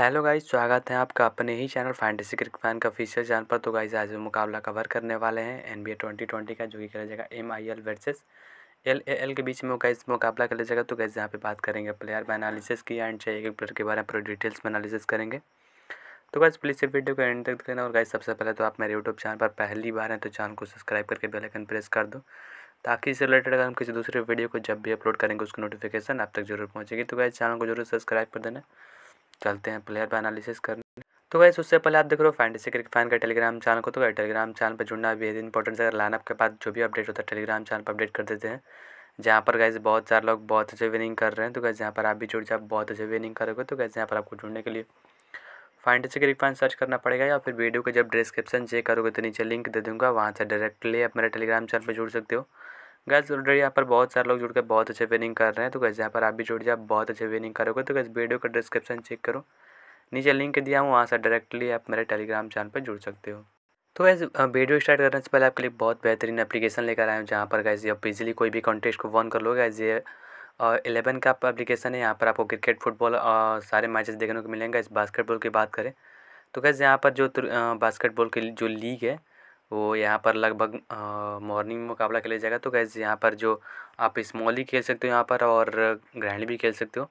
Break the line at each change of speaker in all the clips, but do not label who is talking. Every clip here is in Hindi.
हेलो गाइज स्वागत है आपका अपने ही चैनल फैंटेसी क्रिक फैन का ऑफिशियल चैनल पर तो गाइज आज मुकाबला कवर करने वाले हैं एन 2020 ट्वेंटी ट्वेंटी का जो कि खेला जाएगा M I L versus L A L के बीच में इस मुकाबला खेला जाएगा तो गाइस यहाँ पे बात करेंगे प्लेयर में एनालिसिस की एंड चाहिए एक प्लेयर के बारे में पूरे डिटेल्स में एनालिसिस करेंगे तो गाइस प्लीज़ वीडियो को एंड तक देखना और गाइस सबसे पहले तो आप मेरे यूट्यूब चैनल पर पहली बार हैं तो चैनल को सब्सक्राइब करके बेलाइकन प्रेस कर दो ताकि इससे रिलेटेड अगर हम किसी दूसरे वीडियो को जब भी अपलोड करेंगे उसकी नोटिफिकेशन आप तक जरूर पहुँचेगी तो गाइज चैनल को जरूर सब्सक्राइब कर देना चलते हैं प्लेयर पर एनालिसिस करने तो वैसे उससे पहले आप देख रहे हो फैंटेसी क्रिकेट फैन का टेलीग्राम चैनल को तो वह टेलीग्राम चैनल पर जुड़ना भी इंपॉर्टेंट है अगर लाइनअप के बाद जो भी अपडेट होता है टेलीग्राम चैनल पर अपडेट कर देते हैं जहाँ पर गए बहुत सारे लोग बहुत अच्छे विनिंग कर रहे हैं तो कैसे यहाँ पर आप भी जुड़ जाए बहुत अच्छे विनिंग करोगे तो कैसे यहाँ पर आपको जुड़ने के लिए फाइंटेसी क्रिक फैन सर्च करना पड़ेगा या फिर वीडियो के जब डिस्क्रिप्शन चेक करोगे तो नीचे लिंक दे दूँगा वहाँ से डायरेक्टली आप मेरे टेलीग्राम चैनल पर जुड़ सकते हो गैस ऑलरेडी यहाँ पर बहुत सारे लोग जुड़ के बहुत अच्छे विनिंग कर रहे हैं तो गैस यहाँ पर आप भी जुड़ जाए बहुत अच्छे विनिंग करोगे तो गैस वीडियो का डिस्क्रिप्शन चेक करो नीचे लिंक दिया हूँ वहाँ से डायरेक्टली आप मेरे टेलीग्राम चैनल पर जुड़ सकते हो तो गैस वीडियो स्टार्ट करने से पहले आपके लिए बहुत बेहतरीन एप्लीकेशन लेकर आए हैं जहाँ पर गैस आप इजिली कोई भी कॉन्टेस्ट को वन कर लो गैस ये इलेवन का एप्लीकेशन है यहाँ पर आपको क्रिकेट फुटबॉल और सारे मैचेस देखने को मिलेंगे इस बास्केटबॉल की बात करें तो गैस यहाँ पर जो बास्केटबॉल की जो लीग है वो यहाँ पर लगभग मॉर्निंग में मुकाबला खेला जाएगा तो गैस यहाँ पर जो आप स्मॉल ही खेल सकते हो यहाँ पर और ग्रैंड भी खेल सकते हो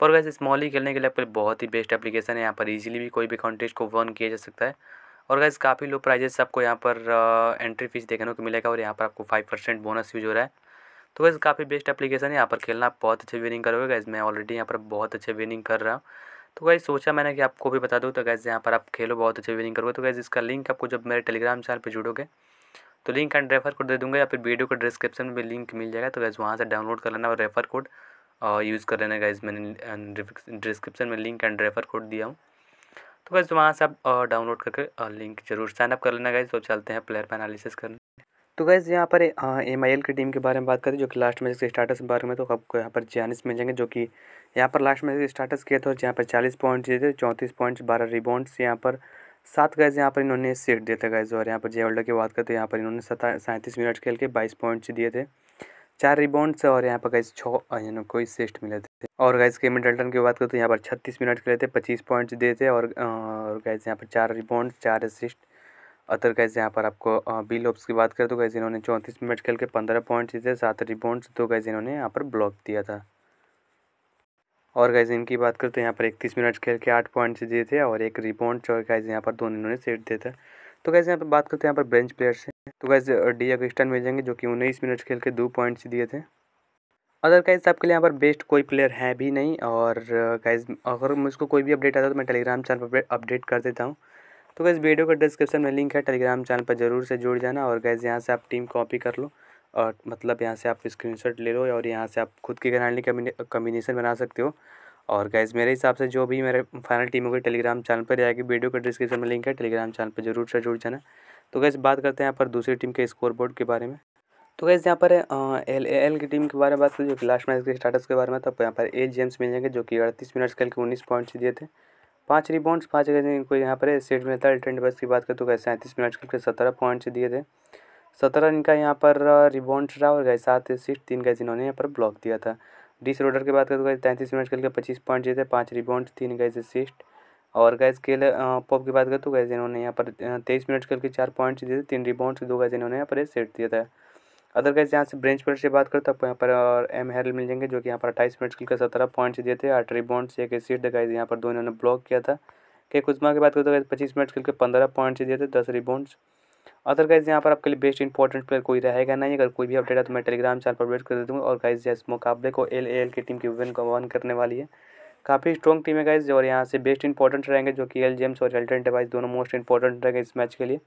पर वैसे स्मॉल ही खेलने के लिए आपके बहुत ही बेस्ट एप्लीकेशन है यहाँ पर इजीली भी कोई भी कॉन्टेस्ट को वन किया जा सकता है और गैस काफ़ी लो प्राइजेस आपको यहाँ पर एंट्री फीस देखने को मिलेगा और यहाँ पर आपको फाइव परसेंट बोनस यूज हो रहा है तो वैसे काफ़ी बेस्ट एप्लीकेशन है यहाँ पर खेलना आप बहुत अच्छे विनिंग करोगे गैस मैं ऑलरेडी यहाँ पर बहुत अच्छे विनिंग कर रहा हूँ तो गाइज़ सोचा मैंने कि आपको भी बता दूँ तो गैस यहाँ पर आप खेलो बहुत अच्छे विनिंग करोगे तो गैस इसका लिंक आपको जब मेरे टेलीग्राम चैनल पर जुड़ोगे तो लिंक एंड रेफर कोड दे दूँगा या फिर वीडियो को डिस्क्रिप्शन में लिंक मिल जाएगा तो गैस वहाँ से डाउनलोड कर लेना और रेफर कोड यूज़ कर लेना गैस मैंने डिस्क्रिप्शन में लिंक एंड रेफर कोड दिया हूँ तो गैस वहाँ से आप डाउनलोड करके लिंक जरूर साइनअप कर लेना गैस तो चलते हैं प्लेयर पर एनालिसिस करने तो गैस यहाँ पर एम आई एल की टीम के बारे में बात करें जो कि लास्ट मैच के स्टार्टस के बारे में तो आपको यहाँ पर छियालीस मिल जाएंगे जो कि यहाँ पर लास्ट मैच के स्टार्टस किए थे और जहाँ पर चालीस पॉइंट्स दिए थे चौंतीस पॉइंट्स बारह रिबाउंड्स यहाँ पर सात गैस यहाँ पर इन्होंने सेट दिए थे गैस और यहाँ पर जयवर्ल्डा की बात करें तो यहाँ पर इन्होंने सैंतीस मिनट खेल के बाईस पॉइंट्स दिए थे चार रिबाउंड्स और यहाँ पर गैस छः यानी कोई सेस्ट मिले थे और गैस के मिडल्टन की बात करें तो यहाँ पर छत्तीस मिनट खेले थे पच्चीस पॉइंट्स दिए थे और गैस यहाँ पर चार रिबाउंड चार असिस्ट अदर गैस यहाँ पर आपको बिल लोब्स की बात करें तो गैस इन्होंने चौंतीस मिनट खेल के पंद्रह पॉइंट जीते सात रिबाउंड्स तो गैस इन्होंने यहाँ पर ब्लॉक दिया था और गैज इनकी बात करें तो यहाँ पर इकतीस मिनट खेल के आठ पॉइंट दिए थे और एक रिबाउंड और गैज यहाँ पर दोनों इन्होंने सेट दिया था तो गैस यहाँ पर बात करते हैं यहाँ पर बेंच प्लेयर से तो गैस डी अगस्टन मिल जाएंगे जो कि उन्नीस मिनट खेल के दो पॉइंट्स दिए थे अदर गाइज आपके लिए यहाँ पर बेस्ट कोई प्लेयर है भी नहीं और गाइज अगर मुझको कोई भी अपडेट आता है तो मैं टेलीग्राम चैनल पर अपडेट कर देता हूँ तो गैस वीडियो का डिस्क्रिप्शन में लिंक है टेलीग्राम चैनल पर जरूर से जुड़ जाना और गैस यहाँ से आप टीम कॉपी कर लो और मतलब यहाँ से आप स्क्रीनशॉट ले लो और यहाँ से आप खुद की ग्रैंडली कम्बिनेशन बना सकते हो और गैस मेरे हिसाब से जो भी मेरे फाइनल टीम होगी टेलीग्राम चैनल पर जाएगी वीडियो का डिस्क्रिप्शन में लिंक है टेलीग्राम चैनल पर जरूर से जुड़ जाना तो गैस बात करते हैं यहाँ पर दूसरी टीम के स्कोर बोर्ड के बारे में तो गैस यहाँ पर एल एल की टीम के बारे में बात करें जो कि लास्ट मैच के स्टार्टस के बारे में तो यहाँ पर ए जेम्स मिल जाएंगे जो कि अड़तीस मिनट्स खेल के उन्नीस पॉइंट्स दिए थे पाँच रिबाउंड पाँच अगर कोई यहाँ पर सेट मिलता है ट्रेंड बस की बात करें तो गए सैंतीस मिनट करके सत्रह पॉइंट्स दिए थे सत्रह इनका यहाँ पर रिबाउंड रहा और गए सात सिक्स तीन गए इन्होंने यहाँ पर ब्लॉक दिया था डिस रोडर की बात करें तो गए तैंतीस मिनट करके पच्चीस पॉइंट दिए थे पाँच रिबाउंड तीन गए सिक्स और गैस स्केल पॉप की बात करें तो गैस इन्होंने यहाँ पर तेईस मिनट करके चार पॉइंट्स दिए थे तीन रिबाउंड दो गैस इन्होंने यहाँ पर सेट दिया था अदरवाइज़ यहाँ से ब्रेंच प्रेस से बात करते तो आपको यहाँ पर और एम हेरल मिल जाएंगे जो कि यहाँ पर अट्ठाईस मिनट खेल सत्रह पॉइंट्स दिए थे आर्टरी बॉन्ड से एक सीट गाइज यहाँ पर दो इन्होंने ब्लॉक किया था के कुमा की बात करते तो हैं पच्चीस मिनट खेल के पंद्रह पॉइंट्स दिए थे दस रिबॉन्ड्स अदरवाइज यहाँ पर आपके लिए बेस्ट इंपॉर्टेंट प्लेयर कोई रहेगा नहीं अगर कोई भी अपडेट है तो मैं टेलीग्राम चैनल पर वेट कर दूँगा और गाइज इस मुकाबले को एल ए एल की टीम की विन को वन करने वाली है काफ़ी स्ट्रॉन्ग टीम है गाइज और यहाँ से बेस्ट इंपॉर्टेंट रहेंगे जो कि एल जेम्स और एल्टन डिवाइस दोनों मोस्ट इंपॉर्टेंट रहेंगे इस मैच के लिए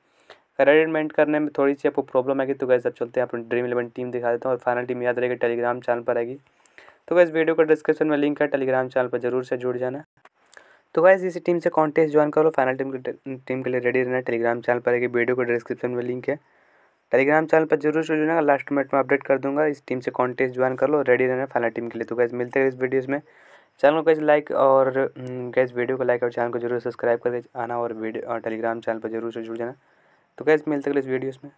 अरेंजमेंट करने में थोड़ी सी आपको प्रॉब्लम आएगी तो गैस अब चलते हैं अपनी ड्रीम इलेवन टीम दिखा देता हूँ और फाइनल टीम याद रहेगी टेलीग्राम चैनल पर आएगी तो गैस वीडियो का डिस्क्रिप्शन में लिंक है टेलीग्राम चैनल पर जरूर से जुड़ जाना तो गैस इसी टीम से कॉन्टेस्ट ज्वाइन करो फाइनल टीम के टीम के लिए रेडी रहना टेलीग्राम चैनल पर आएगी वीडियो का डिस्क्रिप्शन में लिंक है टेलीग्राम चैनल पर जरूर से जुड़ना लास्ट मिनट में अपडेट कर दूंगा इस टीम से कॉन्टेस्ट ज्वाइन कर लो रेडी रहना फाइनल टीम के लिए तो गैस मिलते हैं इस वीडियो में चैनल को कैसे लाइक और गैस हम्म, वीडियो को लाइक और चैनल को जरूर सब्सक्राइब करके आना और वीडियो और टेलीग्राम चैनल पर जरूर से जुड़ जाना तो कैसे मिलते हैं इस वीडियोस में